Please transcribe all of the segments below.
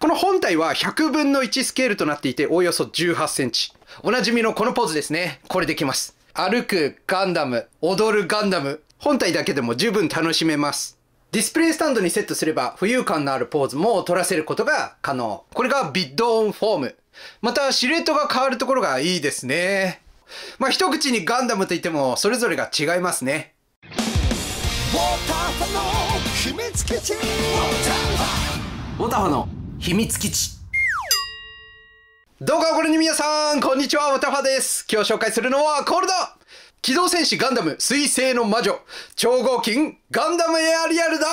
この本体は100分の1スケールとなっていて、およそ18センチ。おなじみのこのポーズですね。これできます。歩くガンダム、踊るガンダム、本体だけでも十分楽しめます。ディスプレイスタンドにセットすれば浮遊感のあるポーズも取らせることが可能。これがビッドオンフォーム。またシルエットが変わるところがいいですね。まあ一口にガンダムといってもそれぞれが違いますね。ウォーターファの秘密基地ウォーターファの秘密基地動画をご覧の皆さん、こんにちは、わたはです。今日紹介するのはこれだ機動戦士ガンダム水星の魔女、超合金ガンダムエアリアルだ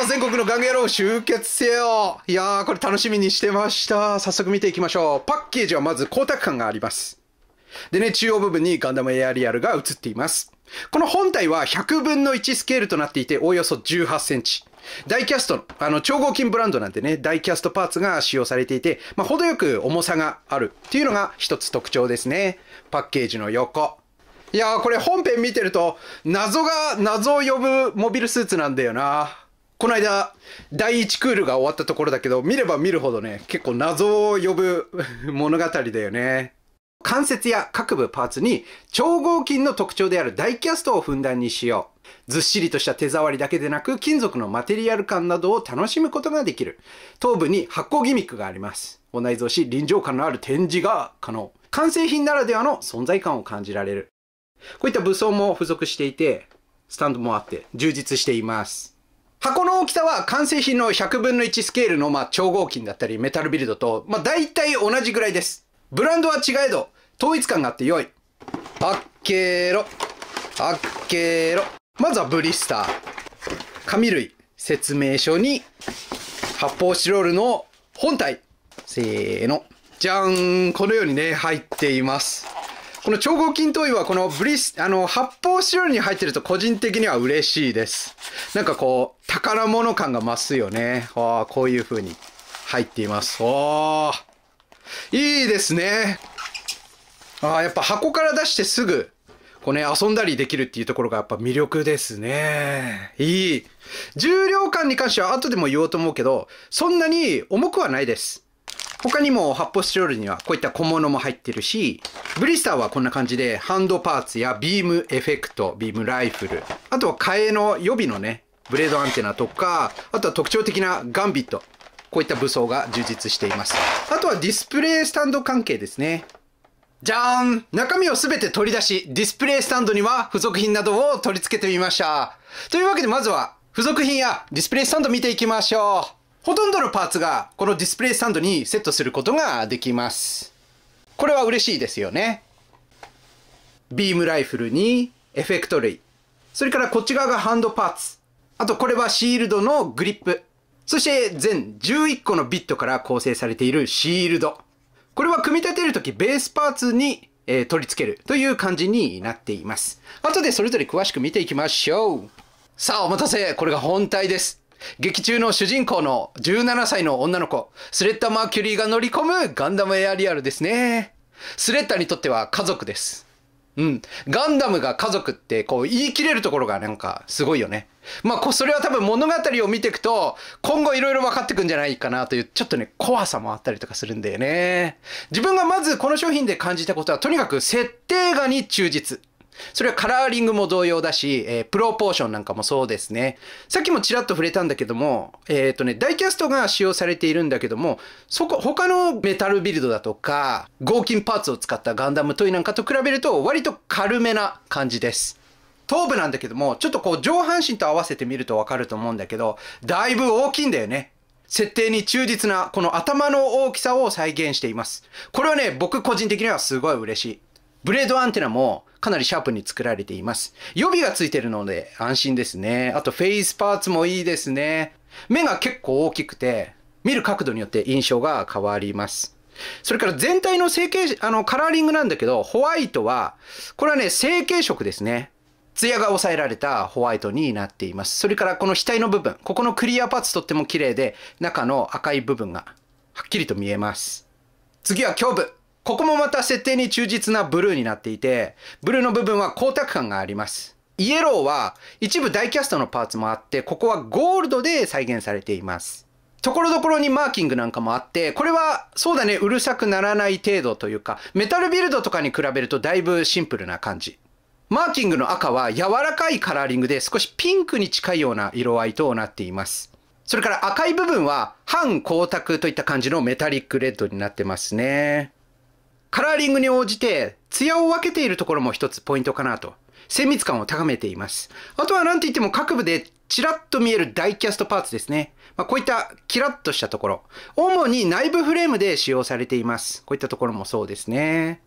おー、全国のガンゲロー集結せよいやー、これ楽しみにしてました。早速見ていきましょう。パッケージはまず光沢感があります。でね、中央部分にガンダムエアリアルが映っています。この本体は100分の1スケールとなっていて、およそ18センチ。ダイキャスト、あの、超合金ブランドなんてね、ダイキャストパーツが使用されていて、まあ、程よく重さがあるっていうのが一つ特徴ですね。パッケージの横。いやー、これ本編見てると、謎が、謎を呼ぶモビルスーツなんだよな。この間、第1クールが終わったところだけど、見れば見るほどね、結構謎を呼ぶ物語だよね。関節や各部パーツに超合金の特徴であるダイキャストをふんだんに使用。ずっしりとした手触りだけでなく、金属のマテリアル感などを楽しむことができる。頭部に発光ギミックがあります。を内蔵し、臨場感のある展示が可能。完成品ならではの存在感を感じられる。こういった武装も付属していて、スタンドもあって充実しています。箱の大きさは完成品の100分の1スケールのまあ超合金だったりメタルビルドとまあ大体同じぐらいです。ブランドは違えど統一感があって良い。あっけろ。あっけろ。まずはブリスター。紙類。説明書に、発泡スチロールの本体。せーの。じゃーん。このようにね、入っています。この超合金トイはこのブリス、あの、発泡スチロールに入ってると個人的には嬉しいです。なんかこう、宝物感が増すよね。ああ、こういう風に入っています。おー。いいですね。ああ、やっぱ箱から出してすぐこうね、遊んだりできるっていうところがやっぱ魅力ですね。いい。重量感に関しては後でも言おうと思うけど、そんなに重くはないです。他にも発泡スチロールにはこういった小物も入ってるし、ブリスターはこんな感じでハンドパーツやビームエフェクト、ビームライフル、あとは替えの予備のね、ブレードアンテナとか、あとは特徴的なガンビット、こういった武装が充実しています。あとはディスプレイスタンド関係ですね。じゃーん中身をすべて取り出し、ディスプレイスタンドには付属品などを取り付けてみました。というわけでまずは、付属品やディスプレイスタンド見ていきましょう。ほとんどのパーツがこのディスプレイスタンドにセットすることができます。これは嬉しいですよね。ビームライフルにエフェクト類。それからこっち側がハンドパーツ。あとこれはシールドのグリップ。そして全11個のビットから構成されているシールド。これは組み立てるとき、ベースパーツに、え取り付けるという感じになっています。後でそれぞれ詳しく見ていきましょう。さあ、お待たせ。これが本体です。劇中の主人公の17歳の女の子、スレッタ・マーキュリーが乗り込むガンダムエアリアルですね。スレッタにとっては家族です。うん。ガンダムが家族ってこう言い切れるところがなんかすごいよね。まあ、それは多分物語を見ていくと、今後いろいろ分かってくんじゃないかなという、ちょっとね、怖さもあったりとかするんだよね。自分がまずこの商品で感じたことは、とにかく設定画に忠実。それはカラーリングも同様だし、えー、プロポーションなんかもそうですね。さっきもちらっと触れたんだけども、えっ、ー、とね、ダイキャストが使用されているんだけども、そこ、他のメタルビルドだとか、合金パーツを使ったガンダムトイなんかと比べると、割と軽めな感じです。頭部なんだけども、ちょっとこう上半身と合わせてみるとわかると思うんだけど、だいぶ大きいんだよね。設定に忠実なこの頭の大きさを再現しています。これはね、僕個人的にはすごい嬉しい。ブレードアンテナもかなりシャープに作られています。予備がついてるので安心ですね。あとフェイスパーツもいいですね。目が結構大きくて、見る角度によって印象が変わります。それから全体の成形、あの、カラーリングなんだけど、ホワイトは、これはね、成形色ですね。艶が抑えられたホワイトになっています。それからこの額の部分、ここのクリアパーツとっても綺麗で、中の赤い部分がはっきりと見えます。次は胸部。ここもまた設定に忠実なブルーになっていて、ブルーの部分は光沢感があります。イエローは一部ダイキャストのパーツもあって、ここはゴールドで再現されています。ところどころにマーキングなんかもあって、これはそうだね、うるさくならない程度というか、メタルビルドとかに比べるとだいぶシンプルな感じ。マーキングの赤は柔らかいカラーリングで少しピンクに近いような色合いとなっています。それから赤い部分は半光沢といった感じのメタリックレッドになってますね。カラーリングに応じて、艶を分けているところも一つポイントかなと。精密感を高めています。あとは何と言っても各部でちらっと見えるダイキャストパーツですね。まあ、こういったキラッとしたところ。主に内部フレームで使用されています。こういったところもそうですね。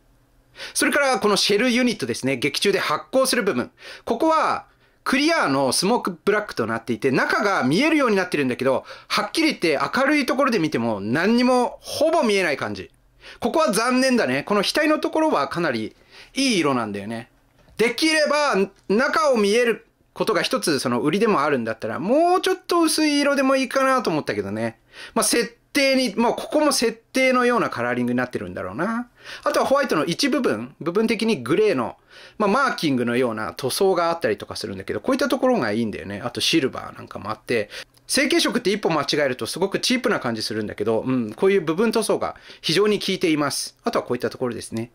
それからこのシェルユニットですね。劇中で発光する部分。ここはクリアのスモークブラックとなっていて、中が見えるようになってるんだけど、はっきり言って明るいところで見ても何にもほぼ見えない感じ。ここは残念だね。この額のところはかなりいい色なんだよね。できれば中を見えることが一つその売りでもあるんだったら、もうちょっと薄い色でもいいかなと思ったけどね。まあ、設定に、まあ、ここも設定のようなカラーリングになってるんだろうな。あとはホワイトの一部分、部分的にグレーの、まあ、マーキングのような塗装があったりとかするんだけど、こういったところがいいんだよね。あとシルバーなんかもあって、成型色って一歩間違えるとすごくチープな感じするんだけど、うん、こういう部分塗装が非常に効いています。あとはこういったところですね。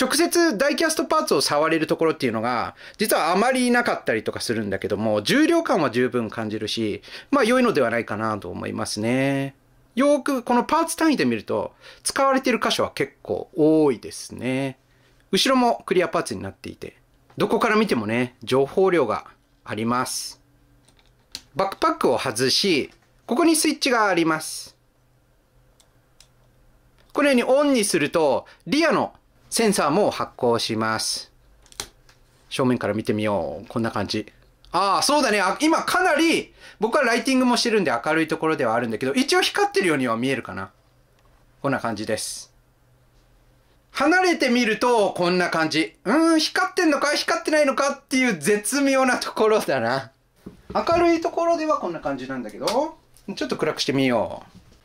直接ダイキャストパーツを触れるところっていうのが、実はあまりいなかったりとかするんだけども、重量感は十分感じるし、まあ良いのではないかなと思いますね。よーくこのパーツ単位で見ると、使われている箇所は結構多いですね。後ろもクリアパーツになっていて、どこから見てもね、情報量があります。バックパックを外し、ここにスイッチがあります。このようにオンにすると、リアのセンサーも発光します。正面から見てみよう。こんな感じ。ああ、そうだね。あ今かなり、僕はライティングもしてるんで明るいところではあるんだけど、一応光ってるようには見えるかな。こんな感じです。離れてみると、こんな感じ。うーん、光ってんのか光ってないのかっていう絶妙なところだな。明るいところではこんな感じなんだけど、ちょっと暗くしてみよ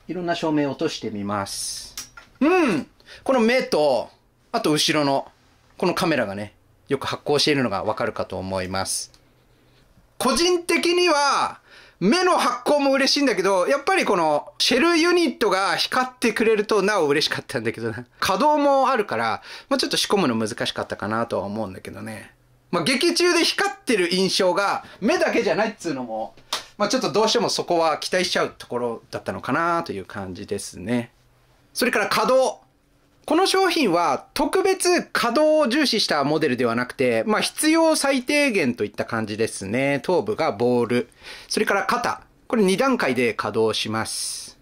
う。いろんな照明を落としてみます。うん。この目と、あと後ろの、このカメラがね、よく発光しているのがわかるかと思います。個人的には、目の発光も嬉しいんだけど、やっぱりこのシェルユニットが光ってくれるとなお嬉しかったんだけどな。稼働もあるから、まあ、ちょっと仕込むの難しかったかなとは思うんだけどね。まあ、劇中で光ってる印象が目だけじゃないっつうのも、まあ、ちょっとどうしてもそこは期待しちゃうところだったのかなという感じですね。それから稼働。この商品は特別稼働を重視したモデルではなくて、まあ、必要最低限といった感じですね。頭部がボール。それから肩。これ2段階で稼働します。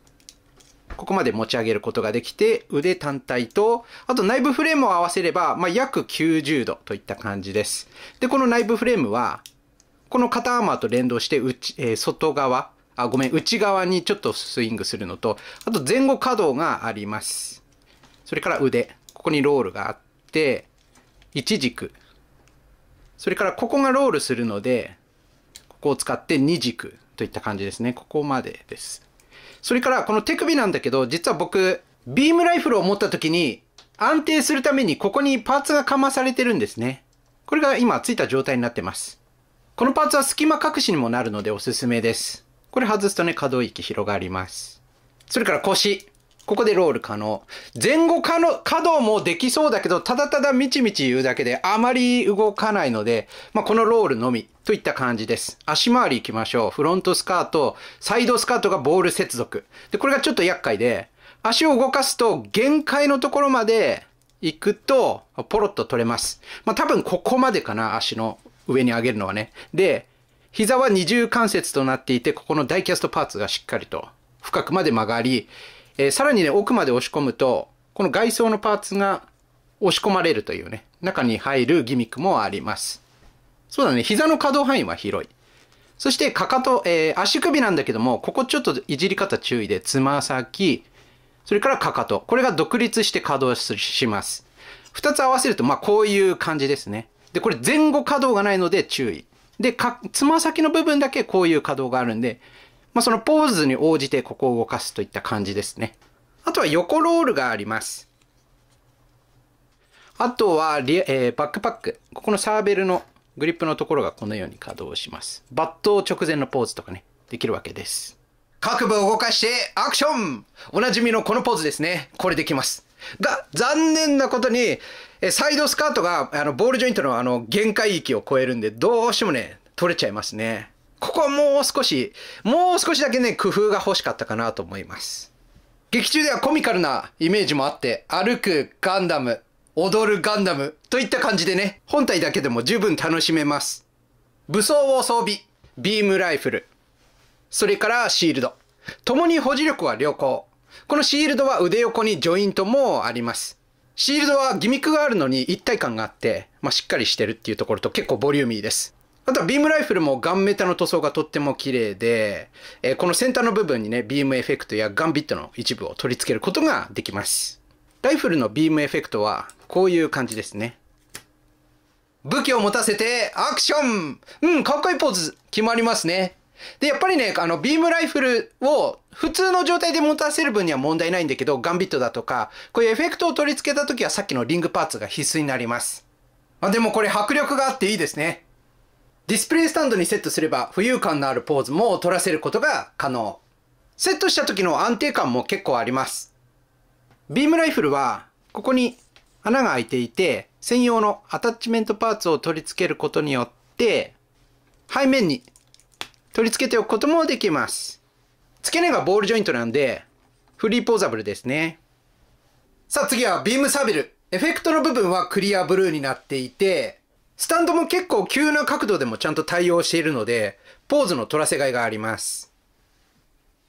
ここまで持ち上げることができて、腕単体と、あと内部フレームを合わせれば、まあ、約90度といった感じです。で、この内部フレームは、この肩アーマーと連動して、内、えー、外側、あ、ごめん、内側にちょっとスイングするのと、あと前後稼働があります。それから腕、ここにロールがあって、一軸。それからここがロールするので、ここを使って二軸といった感じですね。ここまでです。それからこの手首なんだけど、実は僕、ビームライフルを持った時に安定するためにここにパーツがかまされてるんですね。これが今ついた状態になってます。このパーツは隙間隠しにもなるのでおすすめです。これ外すとね、可動域広がります。それから腰。ここでロール可能。前後可能、稼働もできそうだけど、ただただみちみち言うだけであまり動かないので、まあ、このロールのみといった感じです。足回り行きましょう。フロントスカート、サイドスカートがボール接続。で、これがちょっと厄介で、足を動かすと限界のところまで行くと、ポロッと取れます。まあ、多分ここまでかな、足の上に上げるのはね。で、膝は二重関節となっていて、ここのダイキャストパーツがしっかりと深くまで曲がり、えー、さらにね、奥まで押し込むと、この外装のパーツが押し込まれるというね、中に入るギミックもあります。そうだね、膝の可動範囲は広い。そして、かかと、えー、足首なんだけども、ここちょっといじり方注意で、つま先、それからかかと。これが独立して稼働します。二つ合わせると、まあ、こういう感じですね。で、これ前後稼働がないので注意。で、か、つま先の部分だけこういう稼働があるんで、まあ、そのポーズに応じてここを動かすといった感じですね。あとは横ロールがあります。あとはリ、えー、バックパック。ここのサーベルのグリップのところがこのように稼働します。バット直前のポーズとかね、できるわけです。各部を動かしてアクションおなじみのこのポーズですね。これできます。が、残念なことに、サイドスカートが、あの、ボールジョイントのあの、限界域を超えるんで、どうしてもね、取れちゃいますね。ここはもう少し、もう少しだけね、工夫が欲しかったかなと思います。劇中ではコミカルなイメージもあって、歩くガンダム、踊るガンダムといった感じでね、本体だけでも十分楽しめます。武装を装備、ビームライフル、それからシールド。共に保持力は良好。このシールドは腕横にジョイントもあります。シールドはギミックがあるのに一体感があって、まあ、しっかりしてるっていうところと結構ボリューミーです。あとはビームライフルもガンメタの塗装がとっても綺麗で、えー、この先端の部分にね、ビームエフェクトやガンビットの一部を取り付けることができます。ライフルのビームエフェクトはこういう感じですね。武器を持たせてアクションうん、かっこいいポーズ決まりますね。で、やっぱりね、あの、ビームライフルを普通の状態で持たせる分には問題ないんだけど、ガンビットだとか、こういうエフェクトを取り付けた時はさっきのリングパーツが必須になります。あでもこれ迫力があっていいですね。ディスプレイスタンドにセットすれば浮遊感のあるポーズも取らせることが可能。セットした時の安定感も結構あります。ビームライフルはここに穴が開いていて専用のアタッチメントパーツを取り付けることによって背面に取り付けておくこともできます。付け根がボールジョイントなんでフリーポーザブルですね。さあ次はビームサーベル。エフェクトの部分はクリアブルーになっていてスタンドも結構急な角度でもちゃんと対応しているので、ポーズの取らせがいがあります。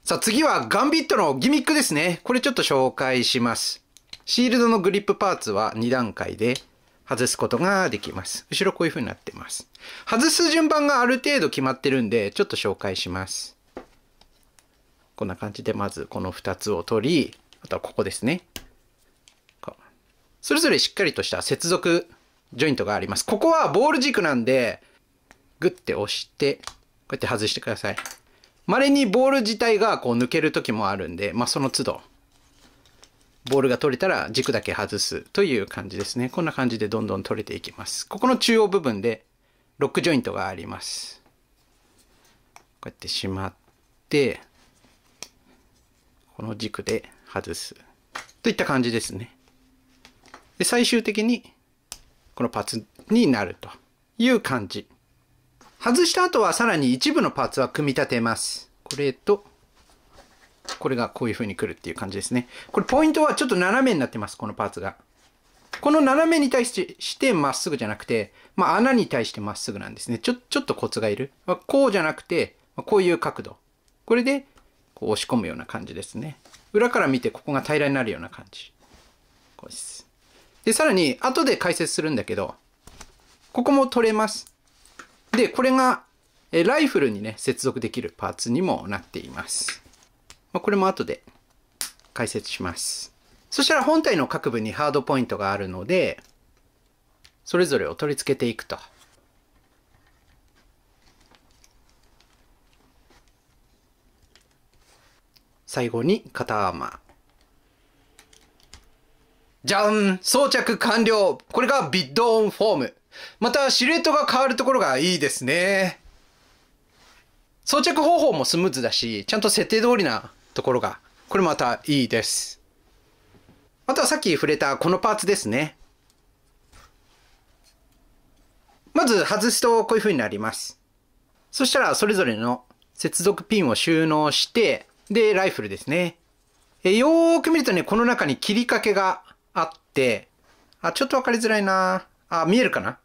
さあ次はガンビットのギミックですね。これちょっと紹介します。シールドのグリップパーツは2段階で外すことができます。後ろこういう風になってます。外す順番がある程度決まってるんで、ちょっと紹介します。こんな感じでまずこの2つを取り、あとはここですね。それぞれしっかりとした接続ジョイントがあります。ここはボール軸なんで、グッて押して、こうやって外してください。稀にボール自体がこう抜ける時もあるんで、まあ、その都度、ボールが取れたら軸だけ外すという感じですね。こんな感じでどんどん取れていきます。ここの中央部分でロックジョイントがあります。こうやってしまって、この軸で外す。といった感じですね。で、最終的にこのパーツになるという感じ。外した後はさらに一部のパーツは組み立てます。これと、これがこういう風にくるっていう感じですね。これポイントはちょっと斜めになってます、このパーツが。この斜めに対してまっすぐじゃなくて、まあ、穴に対してまっすぐなんですね。ちょ、ちょっとコツがいる。まあ、こうじゃなくて、まあ、こういう角度。これで、こう押し込むような感じですね。裏から見てここが平らになるような感じ。こうです。で、さらに、後で解説するんだけど、ここも取れます。で、これが、えライフルにね、接続できるパーツにもなっています。まあ、これも後で解説します。そしたら本体の各部にハードポイントがあるので、それぞれを取り付けていくと。最後に肩アーマー。じゃん装着完了これがビッドオンフォーム。またシルエットが変わるところがいいですね。装着方法もスムーズだし、ちゃんと設定通りなところが、これまたいいです。あとはさっき触れたこのパーツですね。まず外すとこういう風になります。そしたらそれぞれの接続ピンを収納して、で、ライフルですね。えよーく見るとね、この中に切りかけがあって、あ、ちょっとわかりづらいな。あ、見えるかな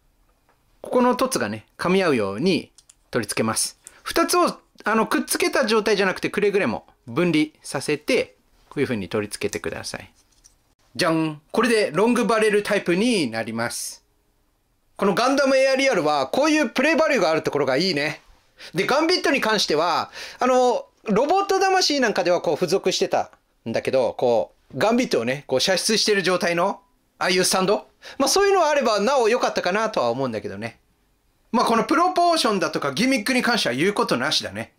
ここの凸がね、噛み合うように取り付けます。二つを、あの、くっつけた状態じゃなくて、くれぐれも分離させて、こういう風に取り付けてください。じゃんこれでロングバレルタイプになります。このガンダムエアリアルは、こういうプレイバリューがあるところがいいね。で、ガンビットに関しては、あの、ロボット魂なんかではこう付属してたんだけど、こう、ガンビットをね、こう射出してる状態の、ああいうスタンドまあそういうのはあれば、なお良かったかなとは思うんだけどね。まあこのプロポーションだとかギミックに関しては言うことなしだね。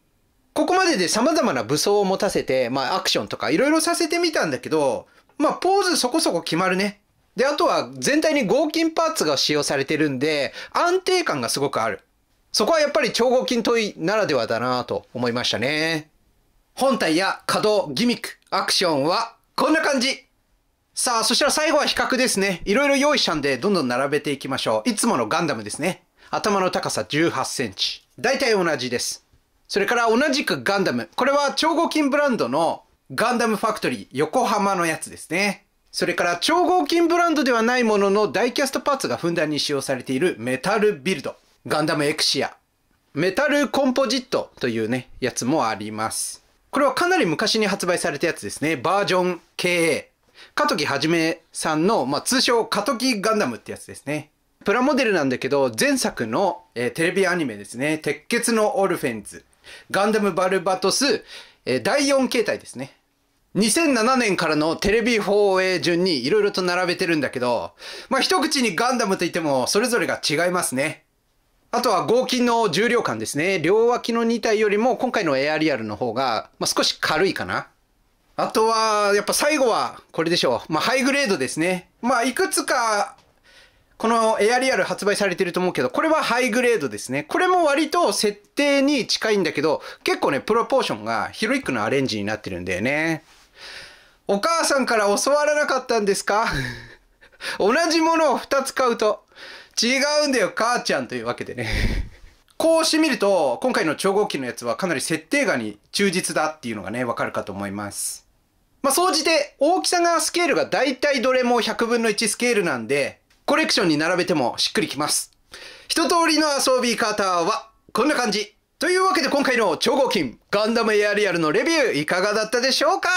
ここまでで様々な武装を持たせて、まあアクションとか色々させてみたんだけど、まあポーズそこそこ決まるね。で、あとは全体に合金パーツが使用されてるんで、安定感がすごくある。そこはやっぱり超合金問いならではだなと思いましたね。本体や稼働、ギミック、アクションはこんな感じさあ、そしたら最後は比較ですね。いろいろ用意したんで、どんどん並べていきましょう。いつものガンダムですね。頭の高さ18センチ。大体同じです。それから同じくガンダム。これは超合金ブランドのガンダムファクトリー横浜のやつですね。それから超合金ブランドではないもののダイキャストパーツがふんだんに使用されているメタルビルド。ガンダムエクシア。メタルコンポジットというね、やつもあります。これはかなり昔に発売されたやつですね。バージョン KA。カトキはじめさんの、まあ、通称カトキガンダムってやつですね。プラモデルなんだけど、前作の、えー、テレビアニメですね。鉄血のオルフェンズ。ガンダムバルバトス、えー、第4形態ですね。2007年からのテレビ放映順に色々と並べてるんだけど、まあ一口にガンダムと言ってもそれぞれが違いますね。あとは合金の重量感ですね。両脇の2体よりも今回のエアリアルの方が、まあ、少し軽いかな。あとは、やっぱ最後はこれでしょう。まあ、ハイグレードですね。まあ、いくつか、このエアリアル発売されてると思うけど、これはハイグレードですね。これも割と設定に近いんだけど、結構ね、プロポーションがヒロイックのアレンジになってるんだよね。お母さんから教わらなかったんですか 同じものを2つ買うと、違うんだよ、母ちゃんというわけでね。こうしてみると、今回の超合金のやつはかなり設定画に忠実だっていうのがね、わかるかと思います。まあ、総じて大きさがスケールが大体どれも100分の1スケールなんで、コレクションに並べてもしっくりきます。一通りの遊び方は、こんな感じ。というわけで今回の超合金、ガンダムエアリアルのレビューいかがだったでしょうか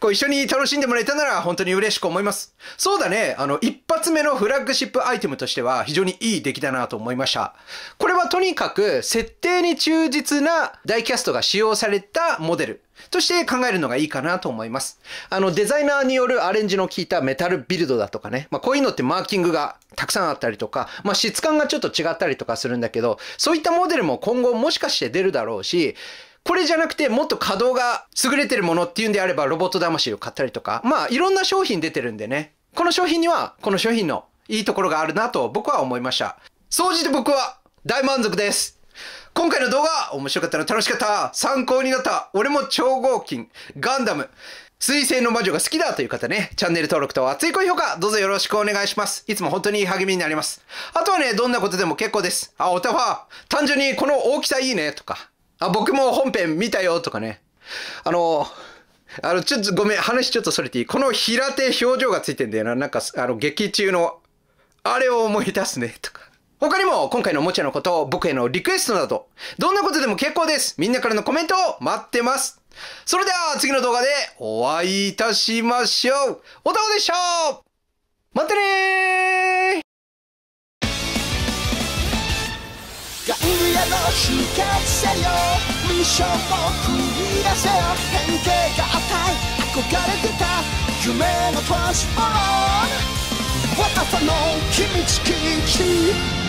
こう一緒に楽しんでもらえたなら本当に嬉しく思います。そうだね、あの、一発目のフラッグシップアイテムとしては非常にいい出来だなと思いました。これはとにかく設定に忠実なダイキャストが使用されたモデル。として考えるのがいいかなと思います。あの、デザイナーによるアレンジの効いたメタルビルドだとかね、まあ、こういうのってマーキングがたくさんあったりとか、まあ、質感がちょっと違ったりとかするんだけど、そういったモデルも今後もしかして出るだろうし、これじゃなくてもっと稼働が優れてるものっていうんであればロボット魂を買ったりとか、まあいろんな商品出てるんでね、この商品にはこの商品のいいところがあるなと僕は思いました。総じて僕は大満足です。今回の動画、面白かったら楽しかった、参考になった、俺も超合金、ガンダム、水星の魔女が好きだという方ね、チャンネル登録と熱い高評価、どうぞよろしくお願いします。いつも本当に励みになります。あとはね、どんなことでも結構です。あ、おたファー、単純にこの大きさいいね、とか、あ、僕も本編見たよとかね。あの、あの、ちょっとごめん、話ちょっとそれていい。この平手表情がついてんだよな。なんか、あの、劇中の、あれを思い出すね、とか。他にも、今回のおもちゃのこと、僕へのリクエストなど、どんなことでも結構です。みんなからのコメントを待ってます。それでは、次の動画でお会いいたしましょう。おたおでしたまたねー外野の出血せよミッションを繰り出せよ変形が与えい憧れてた夢のトランスフォーム若さの秘密基